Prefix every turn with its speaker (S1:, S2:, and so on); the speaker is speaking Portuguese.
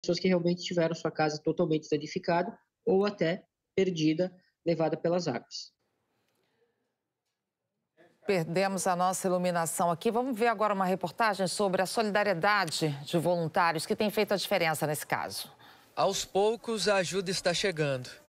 S1: pessoas que realmente tiveram sua casa totalmente danificada ou até perdida, levada pelas águas.
S2: Perdemos a nossa iluminação aqui. Vamos ver agora uma reportagem sobre a solidariedade de voluntários que tem feito a diferença nesse caso.
S3: Aos poucos, a ajuda está chegando.